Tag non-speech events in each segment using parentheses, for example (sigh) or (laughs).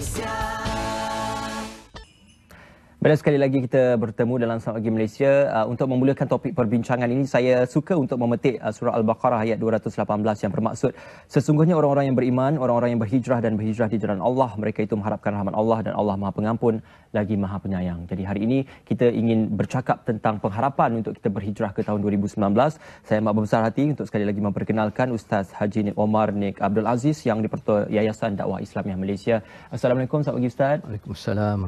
Веселись. Baiklah sekali lagi kita bertemu dalam Selamat Pagi Malaysia. Uh, untuk memulakan topik perbincangan ini, saya suka untuk memetik uh, surah Al-Baqarah ayat 218 yang bermaksud sesungguhnya orang-orang yang beriman, orang-orang yang berhijrah dan berhijrah di jalan Allah, mereka itu mengharapkan rahmat Allah dan Allah Maha Pengampun lagi Maha Penyayang. Jadi hari ini kita ingin bercakap tentang pengharapan untuk kita berhijrah ke tahun 2019. Saya mahu berbesar hati untuk sekali lagi memperkenalkan Ustaz Haji Nik Omar Nik Abdul Aziz yang dipertua Yayasan Dakwah Islamiah Malaysia. Assalamualaikum, Selamat Pagi Ustaz. Waalaikumsalam,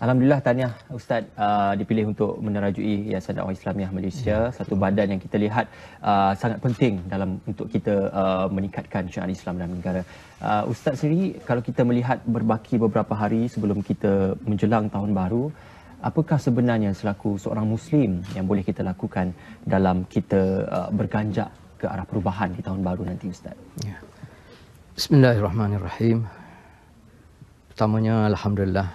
Alhamdulillah, tanya Islamiah Ustaz uh, dipilih untuk menerajui Yayasan Dakwah Islamiah Malaysia hmm. satu badan yang kita lihat uh, sangat penting dalam untuk kita uh, meningkatkan syiar Islam dalam negara. Uh, Ustaz sendiri kalau kita melihat berbaki beberapa hari sebelum kita menjelang tahun baru apakah sebenarnya selaku seorang muslim yang boleh kita lakukan dalam kita uh, berganjak ke arah perubahan di tahun baru nanti Ustaz? Ya. Bismillahirrahmanirrahim. Pertamanya alhamdulillah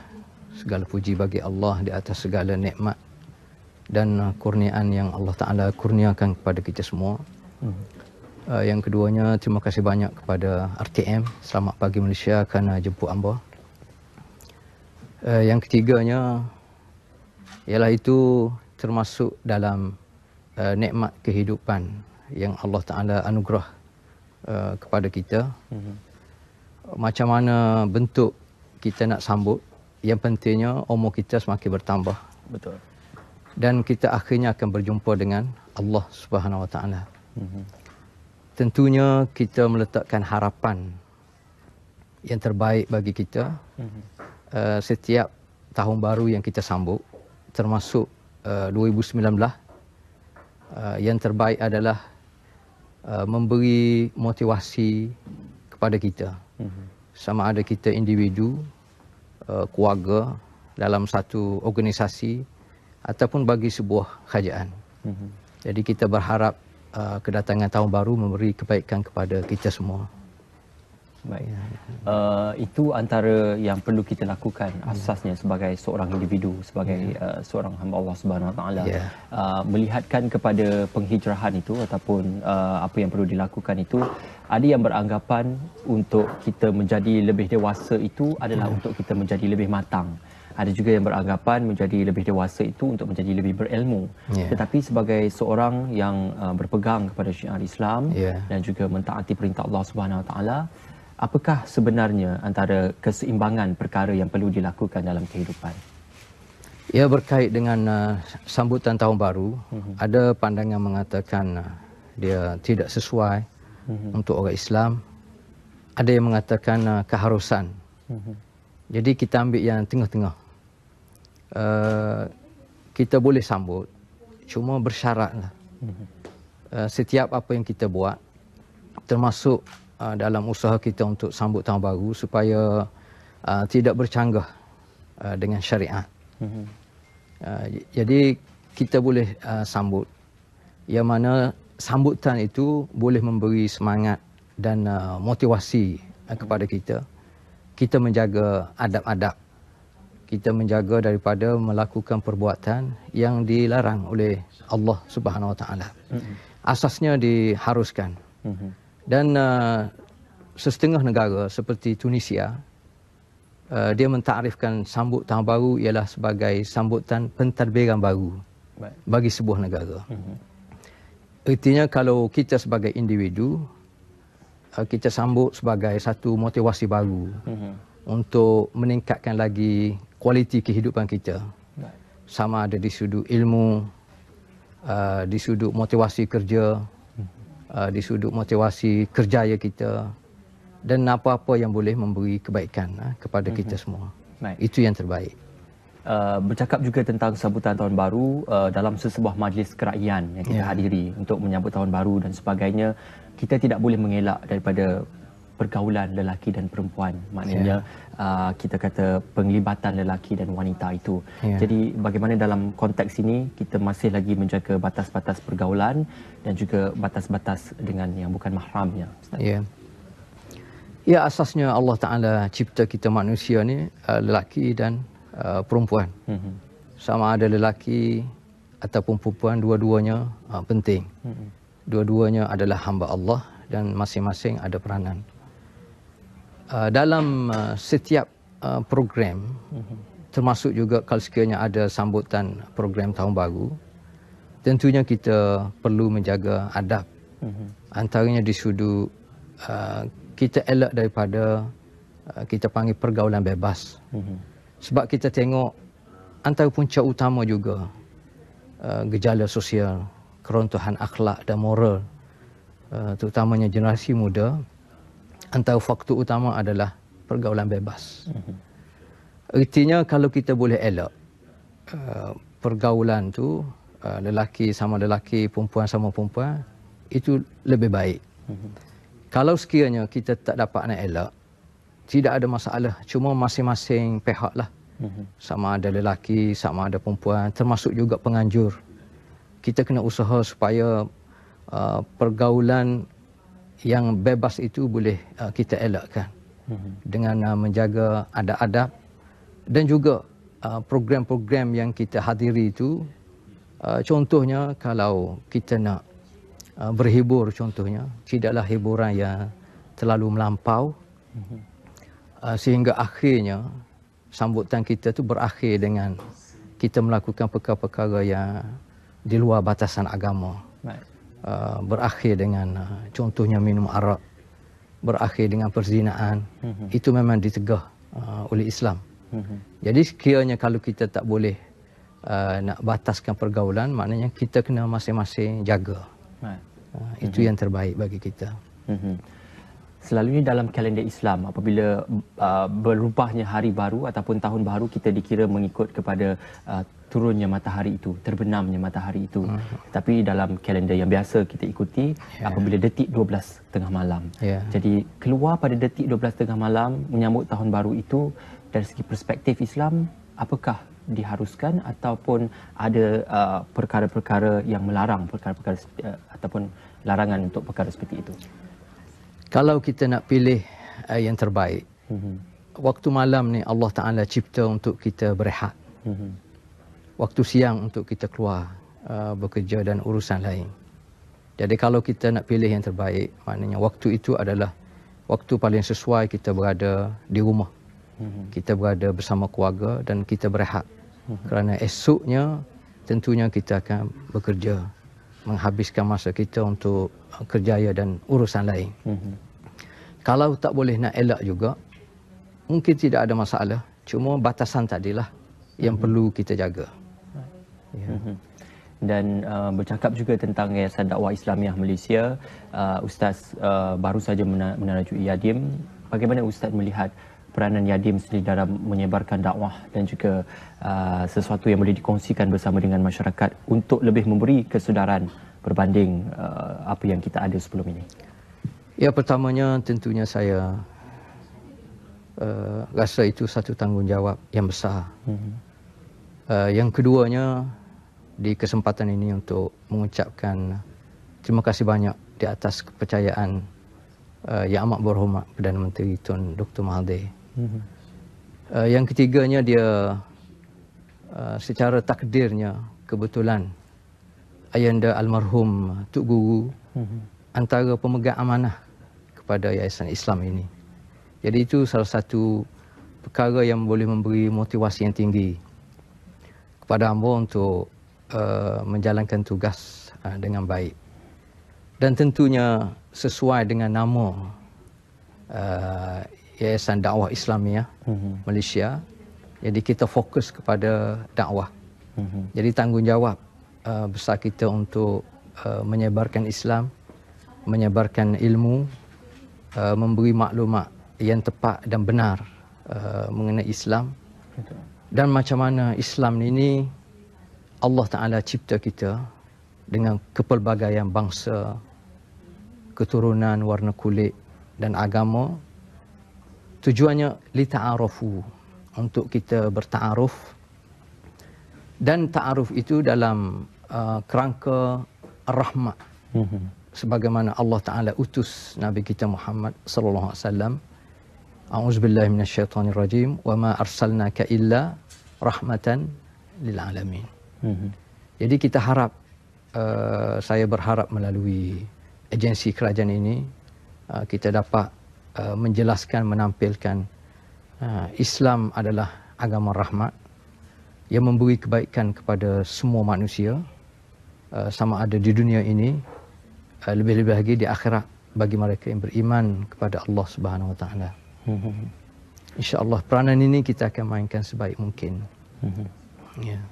segala puji bagi Allah di atas segala nikmat dan uh, kurniaan yang Allah Taala kurniakan kepada kita semua. Hmm. Uh, yang keduanya terima kasih banyak kepada RTM Selamat Pagi Malaysia kerana jemput hamba. Uh, yang ketiganya ialah itu termasuk dalam uh, nikmat kehidupan yang Allah Taala anugerah uh, kepada kita. Hmm. Macam mana bentuk kita nak sambut yang pentingnya umur kita semakin bertambah. Betul. Dan kita akhirnya akan berjumpa dengan Allah Subhanahu Wa Taala. Mhm. Tentunya kita meletakkan harapan yang terbaik bagi kita uh, setiap tahun baru yang kita sambut, termasuk uh, 2019. Uh, yang terbaik adalah uh, memberi motivasi kepada kita. Mm-hmm. Sama ada kita individu uh, keluarga dalam satu organisasi ataupun bagi sebuah kerajaan. Mhm. Jadi kita berharap eh, kedatangan tahun baru memberi kebaikan kepada kita semua. Baik. Uh, itu antara yang perlu kita lakukan asasnya sebagai seorang individu, sebagai uh, seorang hamba Allah Subhanahu Wa Taala. Eh, melihatkan kepada penghijrahan itu ataupun uh, apa yang perlu dilakukan itu, ada yang beranggapan untuk kita menjadi lebih dewasa itu adalah untuk kita menjadi lebih matang. Ada juga yang beranggapan menjadi lebih dewasa itu untuk menjadi lebih berilmu. Yeah. Tetapi sebagai seorang yang uh, berpegang kepada syiar Islam yeah. dan juga mentaati perintah Allah Subhanahu Wa Taala apakah sebenarnya antara keseimbangan perkara yang perlu dilakukan dalam kehidupan? Ia berkait dengan uh, sambutan tahun baru. Mm-hmm. Ada pandangan mengatakan uh, dia tidak sesuai mm-hmm. untuk orang Islam. Ada yang mengatakan uh, keharusan. Mm-hmm. Jadi kita ambil yang tengah-tengah. Uh, kita boleh sambut, cuma bersyarat mm Uh, setiap apa yang kita buat, termasuk Ah, dalam usaha kita untuk sambut tahun baru supaya uh, tidak bercanggah uh, dengan syariat. Mm-hmm. Uh, jadi kita boleh uh, sambut yang mana sambutan itu boleh memberi semangat dan uh, motivasi uh, kepada kita. Kita menjaga adab-adab. Kita menjaga daripada melakukan perbuatan yang dilarang oleh Allah Subhanahu Wa Taala. Mhm. Asasnya diharuskan. Mm-hmm. Dan uh, sesetengah negara seperti Tunisia, uh, dia mentarifkan sambut tahun baru ialah sebagai sambutan pentadbiran baru bagi sebuah negara. Artinya mhm. kalau kita sebagai individu, uh, kita sambut sebagai satu motivasi baru mhm. untuk meningkatkan lagi kualiti kehidupan kita. Sama ada di sudut ilmu, uh, di sudut motivasi kerja, uh, di sudut motivasi kerjaya kita dan apa-apa yang boleh memberi kebaikan uh, kepada kita mm-hmm. semua. Baik. Itu yang terbaik. Uh, bercakap juga tentang sambutan tahun baru uh, dalam sesebuah majlis kerajaan yang kita yeah. hadiri untuk menyambut tahun baru dan sebagainya kita tidak boleh mengelak daripada pergaulan lelaki dan perempuan maknanya yeah uh, kita kata penglibatan lelaki dan wanita itu. Yeah. Jadi bagaimana dalam konteks ini kita masih lagi menjaga batas-batas pergaulan dan juga batas-batas dengan yang bukan mahramnya. Ya. Yeah. Ya asasnya Allah Taala cipta kita manusia ni uh, lelaki dan uh, perempuan. Mm-hmm. Sama ada lelaki ataupun perempuan dua-duanya uh, penting. Mm-hmm. Dua-duanya adalah hamba Allah dan masing-masing ada peranan. Uh, dalam uh, setiap uh, program mhm. termasuk juga kalau sekiranya ada sambutan program tahun baru tentunya kita perlu menjaga adab mhm. antaranya di sudut uh, kita elak daripada uh, kita panggil pergaulan bebas mhm. sebab kita tengok antara punca utama juga uh, gejala sosial kerontohan akhlak dan moral uh, terutamanya generasi muda antara faktor utama adalah pergaulan bebas. Artinya mhm. kalau kita boleh elak uh, pergaulan tu uh, lelaki sama lelaki, perempuan sama perempuan, itu lebih baik. Mhm. Kalau sekiranya kita tak dapat nak elak, tidak ada masalah. Cuma masing-masing pihak lah. Mhm. Sama ada lelaki, sama ada perempuan, termasuk juga penganjur. Kita kena usaha supaya uh, pergaulan yang bebas itu boleh uh, kita elakkan mm-hmm. dengan uh, menjaga adab-adab dan juga uh, program-program yang kita hadiri itu uh, contohnya kalau kita nak uh, berhibur contohnya tidaklah hiburan yang terlalu melampau mm-hmm. uh, sehingga akhirnya sambutan kita tu berakhir dengan kita melakukan perkara-perkara yang di luar batasan agama right. Uh, berakhir dengan uh, contohnya minum arak, berakhir dengan perzinaan, mm-hmm. itu memang ditegah uh, oleh Islam. Mm-hmm. Jadi sekiranya kalau kita tak boleh uh, nak bataskan pergaulan, maknanya kita kena masing-masing jaga. Right. Uh, mhm. itu mm-hmm. yang terbaik bagi kita. Mm-hmm. Selalunya dalam kalender Islam, apabila uh, berubahnya hari baru ataupun tahun baru, kita dikira mengikut kepada uh, turunnya matahari itu, terbenamnya matahari itu. Uh-huh. Tapi dalam kalender yang biasa kita ikuti yeah. apabila detik 12 tengah malam. Yeah. Jadi keluar pada detik 12 tengah malam menyambut tahun baru itu dari segi perspektif Islam apakah diharuskan ataupun ada uh, perkara-perkara yang melarang perkara-perkara uh, ataupun larangan untuk perkara seperti itu. Kalau kita nak pilih uh, yang terbaik. Uh-huh. Waktu malam ni Allah Taala cipta untuk kita berehat. Uh-huh waktu siang untuk kita keluar uh, bekerja dan urusan lain. Jadi kalau kita nak pilih yang terbaik, maknanya waktu itu adalah waktu paling sesuai kita berada di rumah. Mhm. Kita berada bersama keluarga dan kita berehat. Mhm. Kerana esoknya tentunya kita akan bekerja, menghabiskan masa kita untuk uh, kerjaya dan urusan lain. Mhm. Kalau tak boleh nak elak juga, mungkin tidak ada masalah. Cuma batasan tadilah yang perlu kita jaga. Ya. Mhm. dan uh, bercakap juga tentang Yayasan Dakwah Islamiah Malaysia uh, Ustaz uh, baru saja menarajui Yadim bagaimana Ustaz melihat peranan Yadim sendiri dalam menyebarkan dakwah dan juga uh, sesuatu yang boleh dikongsikan bersama dengan masyarakat untuk lebih memberi kesedaran berbanding uh, apa yang kita ada sebelum ini ya pertamanya tentunya saya uh, rasa itu satu tanggungjawab yang besar mm-hmm. Uh, yang keduanya di kesempatan ini untuk mengucapkan terima kasih banyak di atas kepercayaan uh, yang amat berhormat Perdana Menteri Tun Dr. Mahathir. Mm-hmm. Uh, yang ketiganya dia uh, secara takdirnya kebetulan ayanda almarhum Tuk Guru mm-hmm. antara pemegang amanah kepada Yayasan Islam ini. Jadi itu salah satu perkara yang boleh memberi motivasi yang tinggi kepada ambo untuk uh, menjalankan tugas uh, dengan baik dan tentunya sesuai dengan nama uh, Yayasan Dakwah Islamiah mm-hmm. Malaysia jadi kita fokus kepada dakwah mm-hmm. jadi tanggungjawab uh, besar kita untuk uh, menyebarkan Islam menyebarkan ilmu uh, memberi maklumat yang tepat dan benar uh, mengenai Islam dan macam mana Islam ini Allah Ta'ala cipta kita dengan kepelbagaian bangsa, keturunan, warna kulit dan agama. Tujuannya lita'arufu untuk kita berta'aruf dan ta'aruf itu dalam uh, kerangka rahmat. Mm-hmm. Sebagaimana Allah Ta'ala utus Nabi kita Muhammad Sallallahu Alaihi Wasallam A'udzu billahi minasyaitonir rajim wa ma arsalnaka illa rahmatan lil alamin. Hmm. Jadi kita harap uh, saya berharap melalui agensi kerajaan ini uh, kita dapat uh, menjelaskan menampilkan uh, Islam adalah agama rahmat yang memberi kebaikan kepada semua manusia uh, sama ada di dunia ini uh, lebih-lebih lagi di akhirat bagi mereka yang beriman kepada Allah Subhanahu wa taala. Mm-hmm. InsyaAllah peranan ini kita akan mainkan sebaik mungkin. mm Ya. Yeah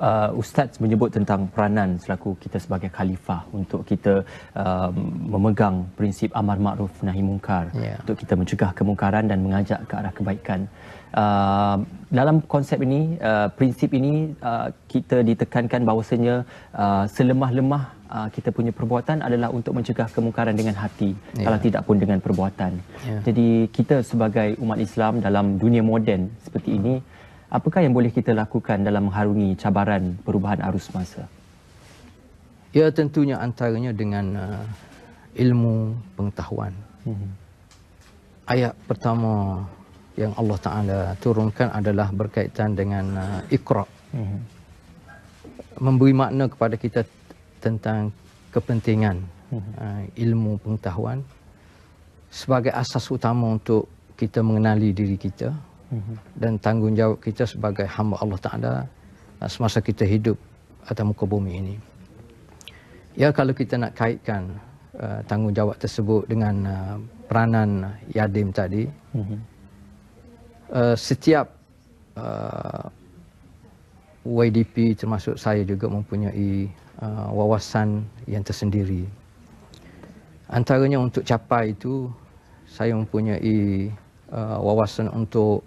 uh, Ustaz menyebut tentang peranan selaku kita sebagai khalifah untuk kita uh, memegang prinsip amar ma'ruf nahi mungkar yeah. untuk kita mencegah kemungkaran dan mengajak ke arah kebaikan. Uh, dalam konsep ini, uh, prinsip ini uh, kita ditekankan bahawasanya uh, selemah-lemah uh, kita punya perbuatan adalah untuk mencegah kemungkaran dengan hati yeah. kalau tidak pun dengan perbuatan. Yeah. Jadi kita sebagai umat Islam dalam dunia moden seperti ini apakah yang boleh kita lakukan dalam mengharungi cabaran perubahan arus masa? Ya tentunya antaranya dengan uh, ilmu pengetahuan. hmm Ayat pertama yang Allah Taala turunkan adalah berkaitan dengan uh, ikra. hmm Memberi makna kepada kita tentang kepentingan hmm uh, ilmu pengetahuan sebagai asas utama untuk kita mengenali diri kita, dan tanggungjawab kita sebagai hamba Allah Ta'ala semasa kita hidup atas muka bumi ini. Ya, kalau kita nak kaitkan uh, tanggungjawab tersebut dengan uh, peranan Yadim tadi, uh, setiap uh, YDP termasuk saya juga mempunyai uh, wawasan yang tersendiri. Antaranya untuk capai itu, saya mempunyai uh, wawasan untuk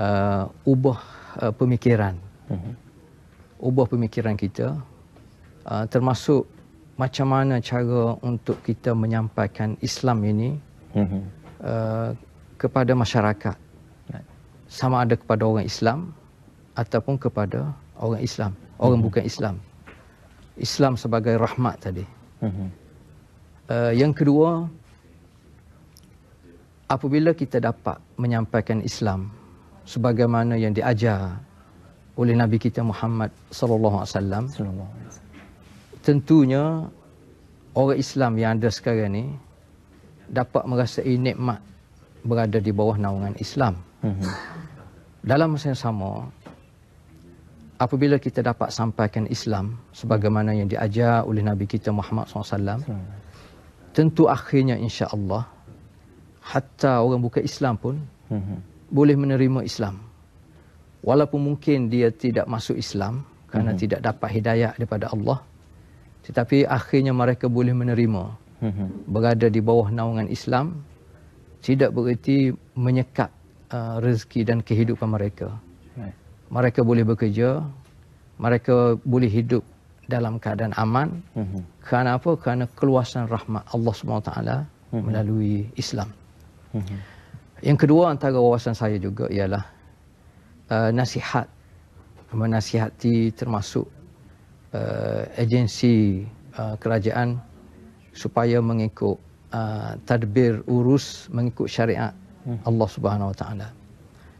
uh, ubah uh, pemikiran. Uh mhm. -huh. Ubah pemikiran kita uh, termasuk macam mana cara untuk kita menyampaikan Islam ini uh mhm. -huh. uh, kepada masyarakat. Sama ada kepada orang Islam ataupun kepada orang Islam, orang uh mhm. -huh. bukan Islam. Islam sebagai rahmat tadi. Uh -huh. uh, yang kedua, apabila kita dapat menyampaikan Islam, sebagaimana yang diajar oleh Nabi kita Muhammad sallallahu alaihi wasallam. Tentunya orang Islam yang ada sekarang ni dapat merasai nikmat berada di bawah naungan Islam. Mhm. Dalam masa yang sama, apabila kita dapat sampaikan Islam sebagaimana yang diajar oleh Nabi kita Muhammad SAW, tentu akhirnya insya Allah, hatta orang bukan Islam pun mhm boleh menerima Islam. Walaupun mungkin dia tidak masuk Islam kerana mm-hmm. tidak dapat hidayah daripada Allah, tetapi akhirnya mereka boleh menerima mm-hmm. berada di bawah naungan Islam tidak bererti menyekat uh, rezeki dan kehidupan mereka. Mereka boleh bekerja, mereka boleh hidup dalam keadaan aman. Mm-hmm. Kerana apa? Kerana keluasan rahmat Allah SWT mm-hmm. melalui Islam. Mm-hmm. Yang kedua antara wawasan saya juga ialah uh, nasihat menasihati termasuk uh, agensi uh, kerajaan supaya mengikut uh, tadbir urus mengikut syariat hmm. Allah Subhanahu Wa Taala.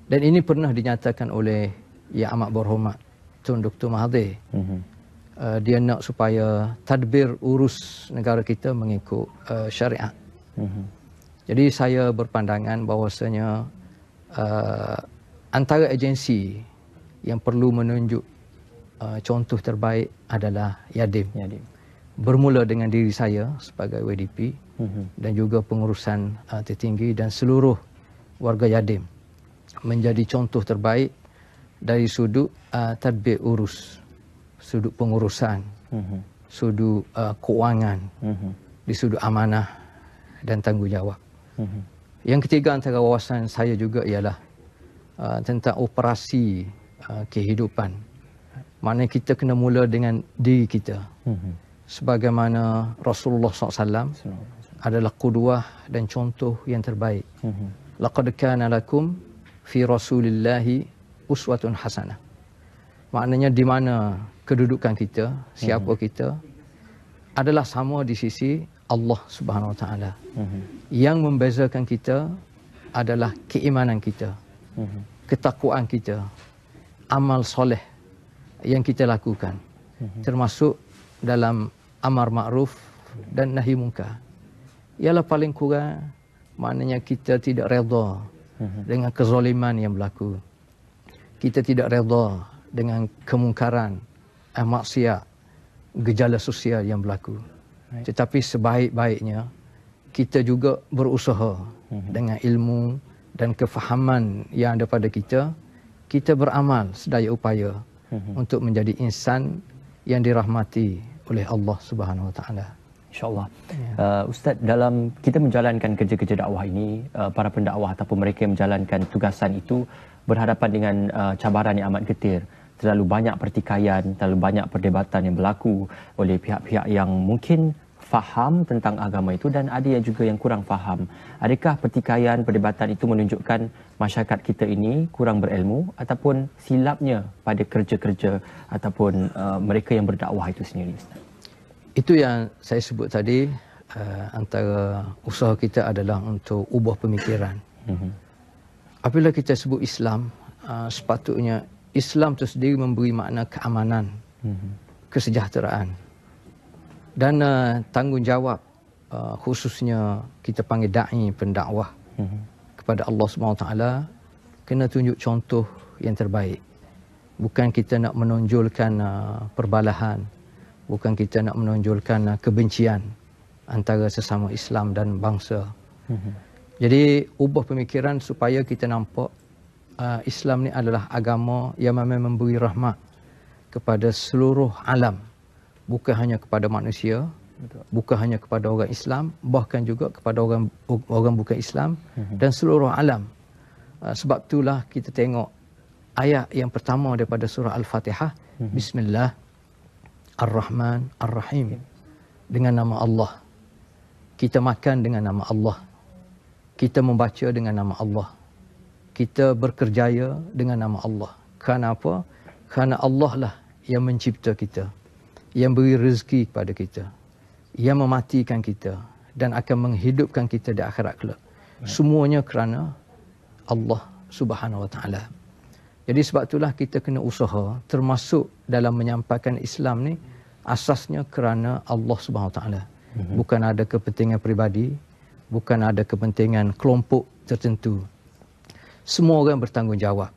Dan ini pernah dinyatakan oleh Yang Amat Berhormat Tun Dr Mahathir. Hmm. Uh, dia nak supaya tadbir urus negara kita mengikut uh, syariat. Uh-huh. Jadi saya berpandangan bahawasanya uh, antara agensi yang perlu menunjuk uh, contoh terbaik adalah Yadim. Yadim. Bermula dengan diri saya sebagai WDP mm-hmm. dan juga pengurusan uh, tertinggi dan seluruh warga Yadim menjadi contoh terbaik dari sudut uh, tadbir urus, sudut pengurusan, mm-hmm. sudut uh, keuangan, mm-hmm. di sudut amanah dan tanggungjawab hmm Yang ketiga antara wawasan saya juga ialah uh, tentang operasi uh, kehidupan. Mana kita kena mula dengan diri kita. Mm-hmm. Sebagaimana Rasulullah SAW Salam. adalah kuduah dan contoh yang terbaik. Mm-hmm. Laqad kana lakum fi Rasulillahi uswatun hasanah. Maknanya di mana kedudukan kita, siapa mm-hmm. kita adalah sama di sisi Allah Subhanahu Wa Taala. Mhm. Yang membezakan kita adalah keimanan kita, mhm. ketakwaan kita, amal soleh yang kita lakukan, mhm. termasuk dalam amar ma'ruf dan nahi mungkar. Ialah paling kurang maknanya kita tidak redha dengan kezaliman yang berlaku. Kita tidak redha dengan kemungkaran, eh, maksiat, gejala sosial yang berlaku. Tetapi sebaik-baiknya kita juga berusaha mhm. dengan ilmu dan kefahaman yang ada pada kita, kita beramal sedaya upaya mhm. untuk menjadi insan yang dirahmati oleh Allah Subhanahu Wa Taala. InsyaAllah. Ya. Uh, Ustaz, dalam kita menjalankan kerja-kerja dakwah ini, uh, para pendakwah ataupun mereka yang menjalankan tugasan itu berhadapan dengan uh, cabaran yang amat getir terlalu banyak pertikaian, terlalu banyak perdebatan yang berlaku oleh pihak-pihak yang mungkin faham tentang agama itu dan ada yang juga yang kurang faham. Adakah pertikaian, perdebatan itu menunjukkan masyarakat kita ini kurang berilmu ataupun silapnya pada kerja-kerja ataupun uh, mereka yang berdakwah itu sendiri? Itu yang saya sebut tadi, uh, antara usaha kita adalah untuk ubah pemikiran. Mm-hmm. Apabila kita sebut Islam, uh, sepatutnya Islam itu sendiri memberi makna keamanan, mhm. kesejahteraan dan uh, tanggungjawab uh, khususnya kita panggil da'i pendakwah mhm. kepada Allah SWT kena tunjuk contoh yang terbaik. Bukan kita nak menonjolkan uh, perbalahan, bukan kita nak menonjolkan uh, kebencian antara sesama Islam dan bangsa. Mhm. Jadi ubah pemikiran supaya kita nampak uh, Islam ni adalah agama yang memang memberi rahmat kepada seluruh alam bukan hanya kepada manusia Betul. bukan hanya kepada orang Islam bahkan juga kepada orang orang bukan Islam hmm. dan seluruh alam uh, sebab itulah kita tengok ayat yang pertama daripada surah al-Fatihah hmm. bismillah ar-rahman ar-rahim ya. dengan nama Allah kita makan dengan nama Allah kita membaca dengan nama Allah kita berkerjaya dengan nama Allah. Kenapa? Kerana Allah lah yang mencipta kita, yang beri rezeki kepada kita, yang mematikan kita dan akan menghidupkan kita di akhirat kelak. Semuanya kerana Allah Subhanahu Wa Taala. Jadi sebab itulah kita kena usaha termasuk dalam menyampaikan Islam ni asasnya kerana Allah Subhanahu Wa Taala. Mhm. Bukan ada kepentingan pribadi, bukan ada kepentingan kelompok tertentu semua orang bertanggungjawab.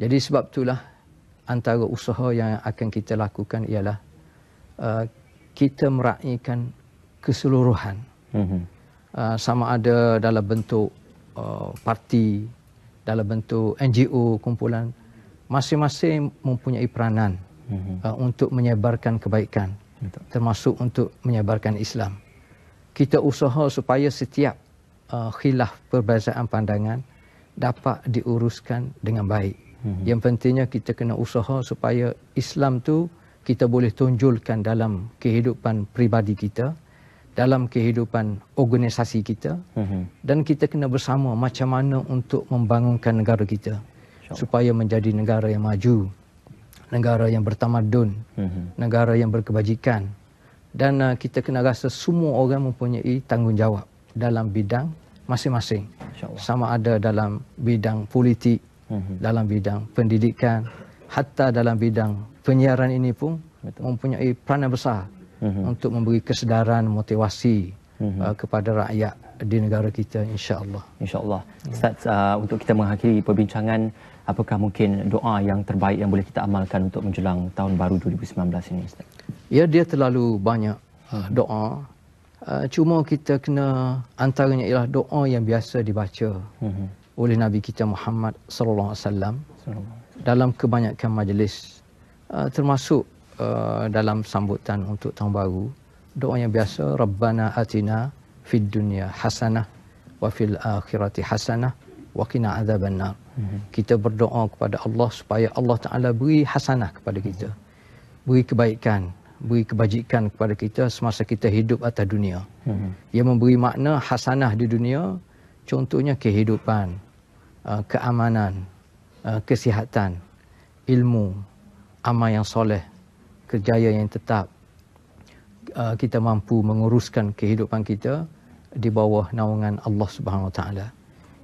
Jadi sebab itulah antara usaha yang akan kita lakukan ialah uh, kita meraihkan keseluruhan. Mhm. Uh, sama ada dalam bentuk uh, parti, dalam bentuk NGO, kumpulan, masing-masing mempunyai peranan mhm. uh, untuk menyebarkan kebaikan termasuk untuk menyebarkan Islam. Kita usaha supaya setiap uh, khilaf perbezaan pandangan dapat diuruskan dengan baik. Hmm. Yang pentingnya kita kena usaha supaya Islam tu kita boleh tonjolkan dalam kehidupan pribadi kita, dalam kehidupan organisasi kita hmm. dan kita kena bersama macam mana untuk membangunkan negara kita InsyaAllah. supaya menjadi negara yang maju, negara yang bertamadun, hmm. negara yang berkebajikan dan uh, kita kena rasa semua orang mempunyai tanggungjawab dalam bidang masing-masing. Sama ada dalam bidang politik, mm -hmm. dalam bidang pendidikan, hatta dalam bidang penyiaran ini pun Betul. mempunyai peranan besar mm -hmm. untuk memberi kesedaran, motivasi mm -hmm. uh, kepada rakyat di negara kita insya-Allah. Insya-Allah. Ustaz uh, untuk kita mengakhiri perbincangan apakah mungkin doa yang terbaik yang boleh kita amalkan untuk menjelang tahun baru 2019 ini Ustaz? Ya dia terlalu banyak uh, doa Ah, cuma kita kena antaranya ialah doa yang biasa dibaca mm-hmm. oleh Nabi kita Muhammad sallallahu alaihi wasallam dalam kebanyakan majlis uh, termasuk uh, dalam sambutan untuk tahun baru doa yang biasa rabbana atina fid dunya hasanah wa fil akhirati hasanah wa qina azabannar mm-hmm. kita berdoa kepada Allah supaya Allah taala beri hasanah kepada kita mm-hmm. beri kebaikan beri kebajikan kepada kita semasa kita hidup atas dunia. Hmm. Ia memberi makna hasanah di dunia, contohnya kehidupan, uh, keamanan, uh, kesihatan, ilmu, amal yang soleh, kerjaya yang tetap. Uh, kita mampu menguruskan kehidupan kita di bawah naungan Allah Subhanahu Wa Taala.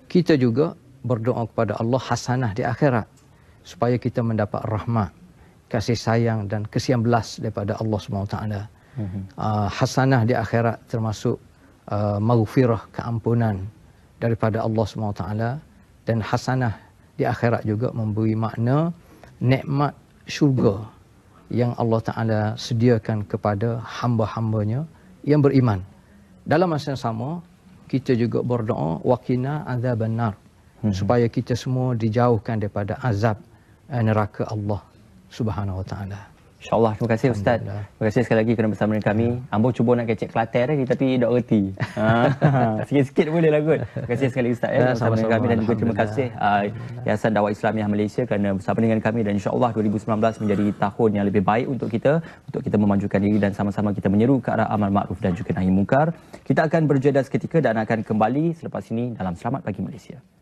Kita juga berdoa kepada Allah hasanah di akhirat supaya kita mendapat rahmat kasih sayang dan kesian belas daripada Allah Subhanahu Wa Taala. Mhm. Ah, hasanah di akhirat termasuk uh, maghfirah keampunan daripada Allah Subhanahu Wa Taala dan hasanah di akhirat juga memberi makna nikmat syurga yang Allah Taala sediakan kepada hamba-hambanya yang beriman. Dalam masa yang sama, kita juga berdoa waqina azaban nar hmm. supaya kita semua dijauhkan daripada azab eh, neraka Allah subhanahu wa taala. InsyaAllah. Terima kasih Ustaz. Terima kasih sekali lagi kerana bersama dengan kami. Ya. Ambo cuba nak kecek Kelantan lagi tapi tak reti. Ha. (laughs) Sikit-sikit boleh lah kot. Terima kasih sekali Ustaz. Ya, ya Dengan kami. Dan juga terima kasih uh, Yayasan Dawah Yang Malaysia kerana bersama dengan kami. Dan insyaAllah 2019 menjadi tahun yang lebih baik untuk kita. Untuk kita memajukan diri dan sama-sama kita menyeru ke arah amal makruf dan juga nahi mungkar. Kita akan berjeda seketika dan akan kembali selepas ini dalam Selamat Pagi Malaysia.